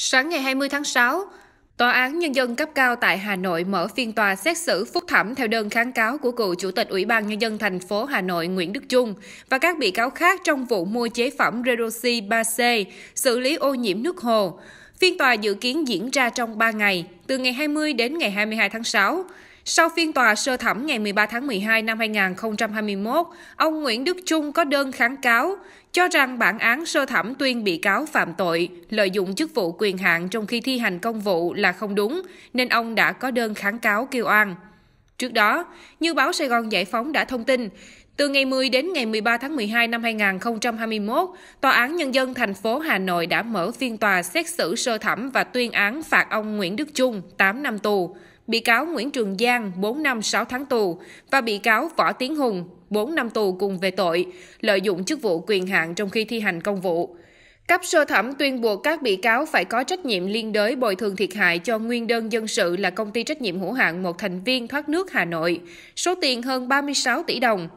Sáng ngày 20 tháng 6, Tòa án Nhân dân cấp cao tại Hà Nội mở phiên tòa xét xử phúc thẩm theo đơn kháng cáo của cựu Chủ tịch Ủy ban Nhân dân thành phố Hà Nội Nguyễn Đức Trung và các bị cáo khác trong vụ mua chế phẩm Redoxy 3C, xử lý ô nhiễm nước hồ. Phiên tòa dự kiến diễn ra trong 3 ngày, từ ngày 20 đến ngày 22 tháng 6. Sau phiên tòa sơ thẩm ngày 13 tháng 12 năm 2021, ông Nguyễn Đức Trung có đơn kháng cáo cho rằng bản án sơ thẩm tuyên bị cáo phạm tội lợi dụng chức vụ quyền hạn trong khi thi hành công vụ là không đúng, nên ông đã có đơn kháng cáo kêu oan. Trước đó, như báo Sài Gòn Giải phóng đã thông tin, từ ngày 10 đến ngày 13 tháng 12 năm 2021, Tòa án Nhân dân thành phố Hà Nội đã mở phiên tòa xét xử sơ thẩm và tuyên án phạt ông Nguyễn Đức Trung 8 năm tù, bị cáo Nguyễn Trường Giang 4 năm 6 tháng tù và bị cáo Võ Tiến Hùng 4 năm tù cùng về tội lợi dụng chức vụ quyền hạn trong khi thi hành công vụ. Cấp sơ thẩm tuyên buộc các bị cáo phải có trách nhiệm liên đới bồi thường thiệt hại cho nguyên đơn dân sự là công ty trách nhiệm hữu hạn một thành viên thoát nước Hà Nội, số tiền hơn 36 tỷ đồng.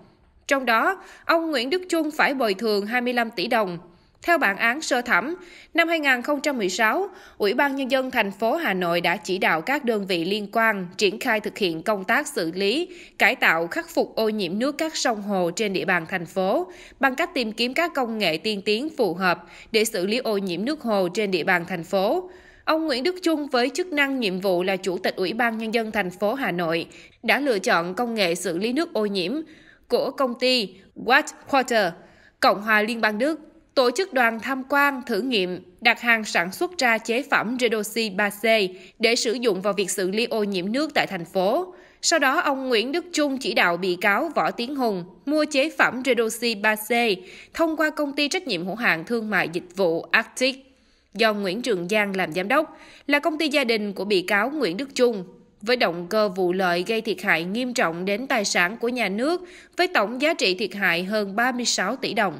Trong đó, ông Nguyễn Đức Trung phải bồi thường 25 tỷ đồng, theo bản án sơ thẩm, năm 2016, Ủy ban Nhân dân thành phố Hà Nội đã chỉ đạo các đơn vị liên quan triển khai thực hiện công tác xử lý, cải tạo khắc phục ô nhiễm nước các sông hồ trên địa bàn thành phố bằng cách tìm kiếm các công nghệ tiên tiến phù hợp để xử lý ô nhiễm nước hồ trên địa bàn thành phố. Ông Nguyễn Đức Trung với chức năng nhiệm vụ là Chủ tịch Ủy ban Nhân dân thành phố Hà Nội đã lựa chọn công nghệ xử lý nước ô nhiễm của công ty Wattwater, Cộng hòa Liên bang Đức tổ chức đoàn tham quan, thử nghiệm, đặt hàng sản xuất ra chế phẩm Redoxy 3C để sử dụng vào việc xử lý ô nhiễm nước tại thành phố. Sau đó, ông Nguyễn Đức Trung chỉ đạo bị cáo Võ Tiến Hùng mua chế phẩm Redoxy 3C thông qua công ty trách nhiệm hữu hạn thương mại dịch vụ Arctic do Nguyễn Trường Giang làm giám đốc, là công ty gia đình của bị cáo Nguyễn Đức Trung với động cơ vụ lợi gây thiệt hại nghiêm trọng đến tài sản của nhà nước với tổng giá trị thiệt hại hơn 36 tỷ đồng.